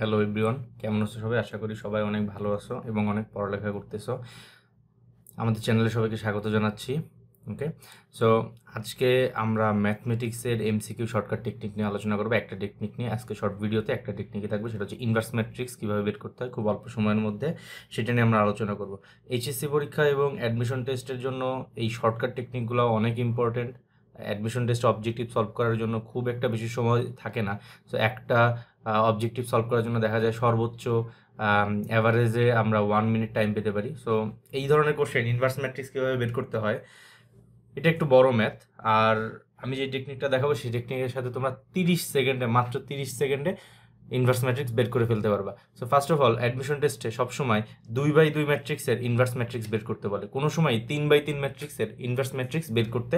hello everyone কেমন আছো সবাই আশা করি সবাই অনেক ভালো আছো এবং অনেক পড়ালেখা করতেছো আমাদের চ্যানেলে সবাইকে স্বাগত জানাচ্ছি ওকে সো আজকে আমরা ম্যাথমেটিক্সের এমসিকিউ শর্টকাট টেকনিক নিয়ে আলোচনা করবো একটা টেকনিক নিয়ে আজকে শর্ট ভিডিওতে একটা টেকনিকে থাকবে সেটা হচ্ছে ইনভার্স ম্যাট্রিক্স কীভাবে বের করতে হয় খুব অল্প সময়ের মধ্যে সেটা নিয়ে আমরা আলোচনা করবো এইচএসসি পরীক্ষা এবং অ্যাডমিশন টেস্টের জন্য এই শর্টকাট টেকনিকগুলো অনেক important admission test objective solve করার জন্য খুব একটা বেশি সময় থাকে না সো একটা অবজেক্টিভ সলভ করার জন্য দেখা যায় সর্বোচ্চ অ্যাভারেজে আমরা ওয়ান মিনিট টাইম পেতে পারি সো এই ধরনের কোশ্চেন ইনভার্স ম্যাট্রিক্স কীভাবে বের করতে হয় এটা একটু বড় ম্যাথ আর আমি যে টেকনিকটা দেখাবো সেই টেকনিকের সাথে তোমরা তিরিশ সেকেন্ডে মাত্র তিরিশ সেকেন্ডে ইনভার্স ম্যাট্রিক্স বের করে ফেলতে পারবা so first of all admission টেস্টে সবসময় দুই বাই দুই ম্যাট্রিক্সের ইনভার্স ম্যাট্রিক্স বের করতে বলে কোনো সময় তিন বাই তিন ম্যাট্রিক্সের ইনভার্স ম্যাট্রিক্স বের করতে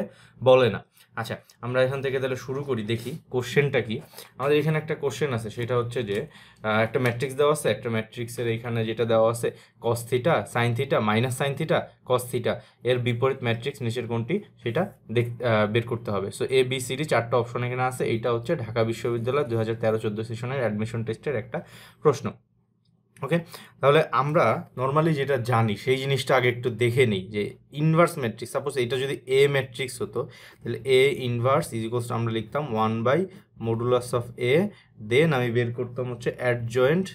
বলে না আচ্ছা আমরা এখান থেকে তাহলে শুরু করি দেখি কোশ্চেনটা কি আমাদের এখানে একটা কোশ্চেন আছে সেটা হচ্ছে যে একটা ম্যাট্রিক্স দেওয়া আছে একটা ম্যাট্রিক্সের এখানে যেটা দেওয়া আছে cos theta sine theta minus sine theta cos theta এর বিপরীত ম্যাট্রিক্স নিচের কোনটি সেটা দেখ বের করতে হবে সো এ বি সিডি চারটা অপশন এখানে আছে এইটা হচ্ছে ঢাকা বিশ্ববিদ্যালয় দু হাজার তেরো চোদ্দো সেশনের অ্যাডমিশন টেস্টের একটা প্রশ্ন ওকে তাহলে আমরা নর্মালি যেটা জানি সেই জিনিসটা আগে একটু দেখে নিই যে ইনভার্স ম্যাট্রিক্স সাপোজ এটা যদি এ ম্যাট্রিক্স হতো তাহলে এ ইনভার্স ইজিকোস আমরা লিখতাম one by modulus of A then আমি বের করতাম হচ্ছে adjoint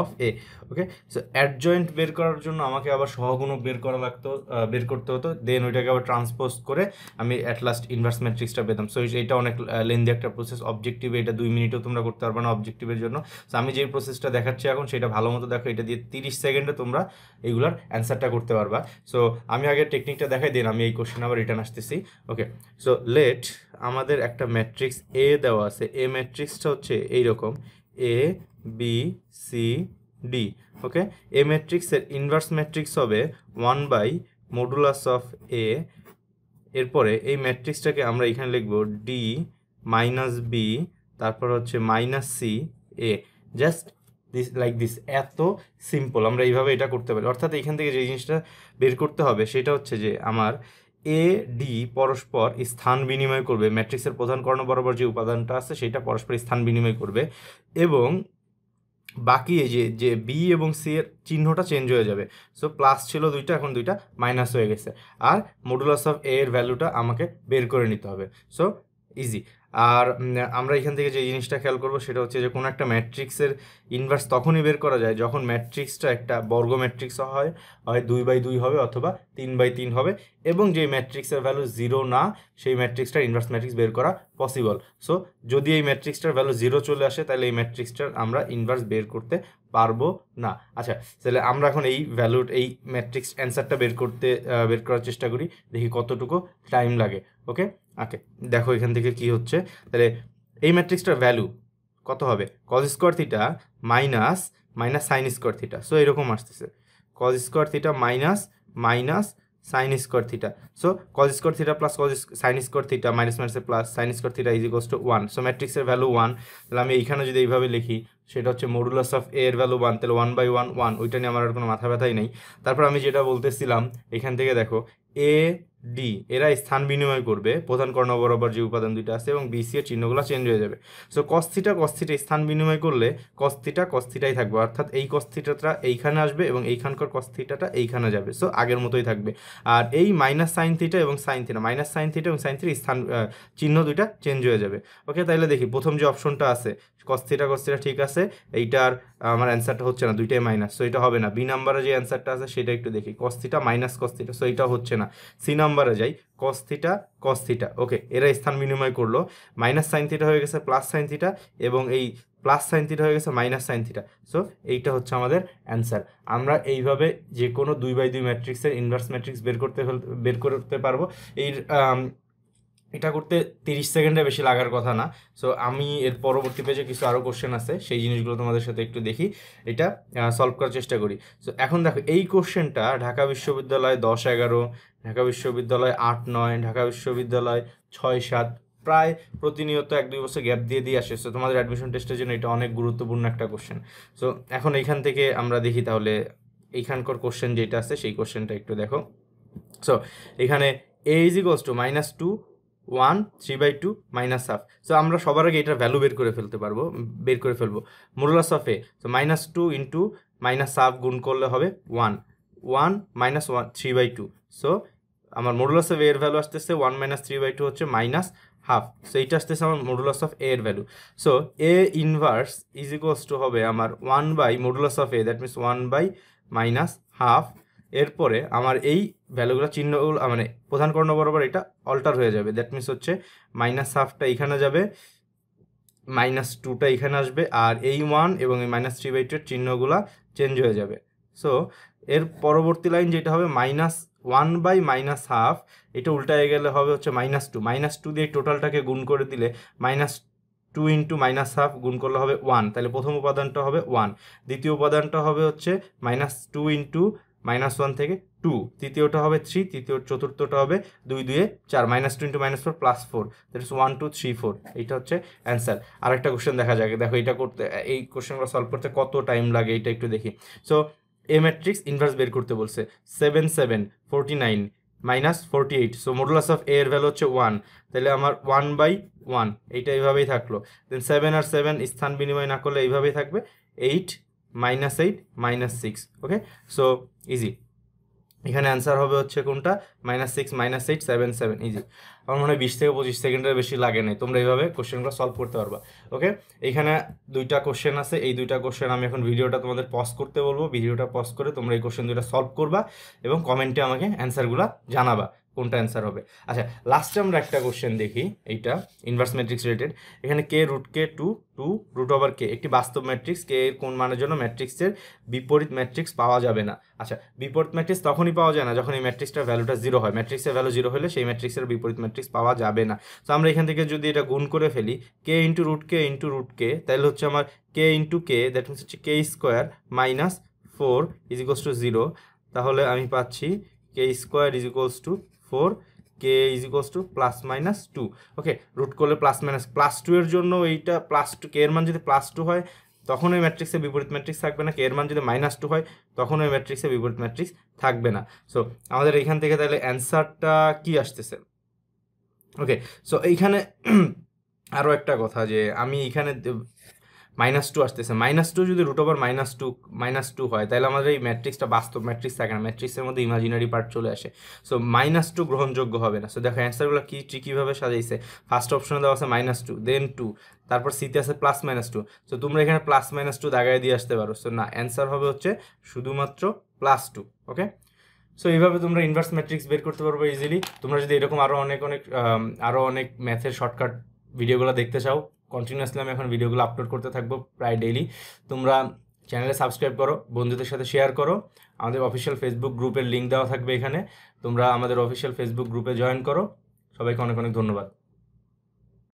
of A okay so adjoint বের করার জন্য আমাকে আবার সহগুণক বের করা লাগতো বের করতে হতো দেন ওইটাকে আবার ট্রান্সপোজ করে আমি অ্যাট লাস্ট ইনভার্স ম্যাট্রিক্সটা পেতাম সো এটা অনেক লেন্দি একটা প্রসেস অবজেক্টিভে এটা দুই মিনিটও তোমরা করতে পারবে না অবজেক্টিভের জন্য সো আমি যে প্রসেসটা দেখাচ্ছি এখন সেটা ভালো মতো দেখো এটা দিয়ে তিরিশ সেকেন্ডে তোমরা এগুলার অ্যান্সারটা করতে পারবা সো আমি আগে টেকনিকটা দেখাই দেন আমি এই কোশ্চেন আবার রিটার্ন আসতেছি ওকে সো লেট আমাদের একটা ম্যাট্রিক্স এ দেওয়া আছে এ ম্যাট্রিক্সটা হচ্ছে এইরকম A B C D okay A ম্যাট্রিক্সের ইনভার্স ম্যাট্রিক্স হবে one by modulus of A এরপরে এই ম্যাট্রিক্সটাকে আমরা এখানে লিখব ডি মাইনাস বি তারপর হচ্ছে minus C A just this like this এত সিম্পল আমরা এইভাবে এটা করতে পারি অর্থাৎ এখান থেকে যে জিনিসটা বের করতে হবে সেটা হচ্ছে যে আমার এ ডি পরস্পর স্থান বিনিময় করবে ম্যাট্রিক্সের প্রধান কর্ণ বরাবর যে উপাদানটা আছে সেটা পরস্পর স্থান বিনিময় করবে এবং বাকি এই যে যে বি এবং সি এর চিহ্নটা চেঞ্জ হয়ে যাবে সো প্লাস ছিল দুইটা এখন দুইটা মাইনাস হয়ে গেছে আর মডুলাস অফ এ এর ভ্যালুটা আমাকে বের করে নিতে হবে সো ইজি আর আমরা এখান থেকে যে জিনিসটা খেয়াল করবো সেটা হচ্ছে যে কোনো একটা ম্যাট্রিক্সের ইনভার্স তখনই বের করা যায় যখন ম্যাট্রিক্সটা একটা বর্গ ম্যাট্রিক্স হয় হয় দুই বাই দুই হবে অথবা তিন বাই তিন হবে এবং যে ম্যাট্রিক্সের ভ্যালু জিরো না সেই ম্যাট্রিক্সটার ইনভার্স ম্যাট্রিক্স বের করা পসিবল সো যদি এই ম্যাট্রিক্সটার ভ্যালু জিরো চলে আসে তাহলে এই ম্যাট্রিক্সটার আমরা ইনভার্স বের করতে পারবো না আচ্ছা তাহলে আমরা এখন এই ভ্যালুর এই ম্যাট্রিক্স অ্যান্সারটা বের করতে বের করার চেষ্টা করি দেখি কতটুকু টাইম লাগে ওকে ওকে দেখো এখান থেকে কি হচ্ছে তাহলে এই ম্যাট্রিক্সটার ভ্যালু কত হবে cos square theta minus minus sine square theta so এরকম আসতেছে cos square theta minus minus sine square theta so cos square theta plus cos sine square theta minus minus plus sine square theta is equals to one so ম্যাট্রিক্সের value one তাহলে আমি এইখানে যদি এইভাবে লিখি সেটা হচ্ছে মডুলাস অফ এ এর ভ্যালু ওয়ান তাহলে ওয়ান বাই ওয়ান ওয়ান ওইটা নিয়ে আমার আর কোনো মাথা ব্যথাই নেই তারপর আমি যেটা বলতেছিলাম এখান থেকে দেখো এ ডি এরা স্থান বিনিময় করবে প্রধান কর্ণ বরাবর যে উপাদান দুইটা আছে এবং বিসি এর e, চিহ্নগুলো চেঞ্জ হয়ে যাবে সো কস্থিটা কস্থিটা স্থান বিনিময় করলে কস্থিটা কস্থিটাই থাকবে অর্থাৎ এই কস্থিটাটা এইখানে আসবে এবং এইখানকার কস্থিটাটা এইখানে যাবে সো আগের মতোই থাকবে আর এই মাইনাস সাইন থিটা এবং sine theta minus sine theta এবং সাইন থিটা স্থান চিহ্ন দুইটা চেঞ্জ হয়ে যাবে ওকে তাহলে দেখি প্রথম যে অপশনটা আছে কস্থিটা কস্থিটা ঠিক আছে এইটার আমার অ্যান্সারটা হচ্ছে না দুইটাই মাইনাস সো এটা হবে না বি নাম্বারে যে অ্যান্সারটা আছে সেটা একটু দেখি কস্থিটা মাইনাস কস্থিটা সো এটা হচ্ছে না সি নাম্বারে যাই কস্থিটা কস্থিটা ওকে এরা স্থান বিনিময় করলো মাইনাস সাইন থিটা হয়ে গেছে প্লাস সাইন থিটা এবং এই প্লাস সাইন থিটা হয়ে গেছে মাইনাস সাইন থিটা সো এইটা হচ্ছে আমাদের অ্যান্সার আমরা এইভাবে যে কোনো দুই বাই দুই ম্যাট্রিক্সের ইনভার্স ম্যাট্রিক্স বের করতে বের করতে পারবো এই এটা করতে তিরিশ সেকেন্ডে বেশি লাগার কথা না সো আমি এর পরবর্তী পেজে কিছু আরও কোশ্চেন আছে সেই জিনিসগুলো তোমাদের সাথে একটু দেখি এটা সলভ করার চেষ্টা করি সো এখন দেখো এই কোশ্চেনটা ঢাকা বিশ্ববিদ্যালয় দশ এগারো ঢাকা বিশ্ববিদ্যালয় আট নয় ঢাকা বিশ্ববিদ্যালয় ছয় সাত প্রায় প্রতিনিয়ত এক দুই বছর গ্যাপ দিয়ে দিয়ে আসে সো তোমাদের অ্যাডমিশন টেস্টের জন্য এটা অনেক গুরুত্বপূর্ণ একটা কোশ্চেন সো এখন এইখান থেকে আমরা দেখি তাহলে এইখানকার কোশ্চেন যেটা আছে সেই কোশ্চেনটা একটু দেখো সো এখানে A is equals to minus two one three by two minus half so আমরা সবার আগে এটার ভ্যালু বের করে ফেলতে পারবো বের করে ফেলবো মোরলাস অফ এ তো minus two into minus half গুণ করলে হবে one one minus one three by two so আমার মোডুলাস অফ এর ভ্যালু আসতেছে one minus three by two হচ্ছে মাইনাস হাফ সো এইটা আসতেছে আমার মোডুলাস অফ এ এর value so A inverse is equals to হবে আমার one by modulus of A that means one by minus half এরপরে আমার এই ভ্যালুগুলো চিহ্নগুলো মানে প্রধান কর্ণ বরাবর এটা অল্টার হয়ে যাবে দ্যাট মিনস হচ্ছে মাইনাস হাফটা এখানে যাবে মাইনাস টুটা এখানে আসবে আর এই ওয়ান এবং এই মাইনাস থ্রি বাই টুয়ের চিহ্নগুলো চেঞ্জ হয়ে যাবে সো এর পরবর্তী লাইন যেটা হবে minus one by minus half এটা উল্টায় গেলে হবে হচ্ছে মাইনাস টু মাইনাস টু দিয়ে টোটালটাকে গুণ করে দিলে minus two into minus half গুণ করলে হবে ওয়ান তাহলে প্রথম উপাদানটা হবে ওয়ান দ্বিতীয় উপাদানটা হবে হচ্ছে minus two into minus one থেকে টু তৃতীয়টা হবে থ্রি তৃতীয় চতুর্থটা হবে দুই দুয়ে চার minus two into minus four plus four that is one two three four এইটা হচ্ছে অ্যান্সার আরেকটা কোশ্চেন দেখা যাক দেখো এটা করতে এই কোশ্চেনগুলো সলভ করতে কত টাইম লাগে এটা একটু দেখি সো এ ম্যাট্রিক্স ইনভার্স বের করতে বলছে seven seven forty nine minus forty eight so modulus of A এর ভ্যালু হচ্ছে ওয়ান তাহলে আমার ওয়ান বাই ওয়ান এইটা এইভাবেই থাকলো দেন সেভেন আর সেভেন স্থান বিনিময় না করলে এইভাবেই থাকবে eight minus eight minus six okay so easy এখানে অ্যান্সার হবে হচ্ছে কোনটা minus six minus eight seven seven easy আমার মনে হয় বিশ থেকে পঁচিশ সেকেন্ডের বেশি লাগে নাই তোমরা এইভাবে কোশ্চেনগুলো সলভ করতে পারবা ওকে এখানে দুইটা কোশ্চেন আছে এই দুইটা কোশ্চেন আমি এখন ভিডিওটা তোমাদের পজ করতে বলবো ভিডিওটা পজ করে তোমরা এই কোশ্চেন দুইটা সলভ করবা এবং কমেন্টে আমাকে অ্যান্সারগুলো জানাবা কোনটা অ্যান্সার হবে আচ্ছা লাস্টে আমরা একটা কোশ্চেন দেখি এইটা ইনভার্স ম্যাট্রিক্স রিলেটেড এখানে K root K two two root over K একটি বাস্তব ম্যাট্রিক্স কে এর কোন মানের জন্য ম্যাট্রিক্সের বিপরীত ম্যাট্রিক্স পাওয়া যাবে না আচ্ছা বিপরীত ম্যাট্রিক্স তখনই পাওয়া যায় না যখন এই ম্যাট্রিক্সটার ভ্যালুটা জিরো হয় ম্যাট্রিক্সের ভ্যালু জিরো হলে সেই ম্যাট্রিক্সের বিপরীত ম্যাট্রিক্স পাওয়া যাবে না তো আমরা এখান থেকে যদি এটা গুণ করে ফেলি K into root K into root K তাহলে হচ্ছে আমার K into K that means হচ্ছে K square minus four is to zero তাহলে আমি পাচ্ছি K square is to four K is equals to plus minus two okay root করলে plus minus plus two এর জন্য এইটা প্লাস টু কে এর মান যদি প্লাস টু হয় তখন ওই ম্যাট্রিক্সে বিপরীত ম্যাট্রিক্স থাকবে না কে এর মান যদি মাইনাস টু হয় তখন ওই ম্যাট্রিক্সে বিপরীত ম্যাট্রিক্স থাকবে না সো আমাদের এখান থেকে তাহলে অ্যান্সারটা কি আসতেছে ওকে সো এইখানে আরও একটা কথা যে আমি এখানে মাইনাস টু আসতেছে মাইনাস টু যদি root over minus two minus two হয় তাহলে আমাদের এই ম্যাট্রিক্সটা বাস্তব ম্যাট্রিক্স থাকে না ম্যাট্রিক্সের মধ্যে ইমাজিনারি পার্ট চলে আসে সো মাইনাস টু গ্রহণযোগ্য হবে না সো দেখো অ্যান্সারগুলো কী কীভাবে সাজাইছে ফার্স্ট অপশনে দেওয়া আছে মাইনাস টু দেন টু তারপর সিতে আছে প্লাস মাইনাস টু সো তোমরা এখানে প্লাস মাইনাস টু দাগায় দিয়ে আসতে পারো সো না অ্যান্সার হবে হচ্ছে শুধুমাত্র প্লাস টু ওকে সো এইভাবে তোমরা ইনভার্স ম্যাট্রিক্স বের করতে পারবে ইজিলি তোমরা যদি এরকম আরও অনেক অনেক আরও অনেক ম্যাথের শর্টকাট ভিডিওগুলো দেখতে চাও কন্টিনিউয়াসলি আমি এখন ভিডিওগুলো আপলোড করতে থাকবো প্রায় ডেইলি তোমরা চ্যানেলে সাবস্ক্রাইব করো বন্ধুদের সাথে শেয়ার করো আমাদের অফিসিয়াল ফেসবুক গ্রুপের লিঙ্ক দেওয়া থাকবে এখানে তোমরা আমাদের অফিসিয়াল ফেসবুক গ্রুপে জয়েন করো সবাইকে অনেক অনেক ধন্যবাদ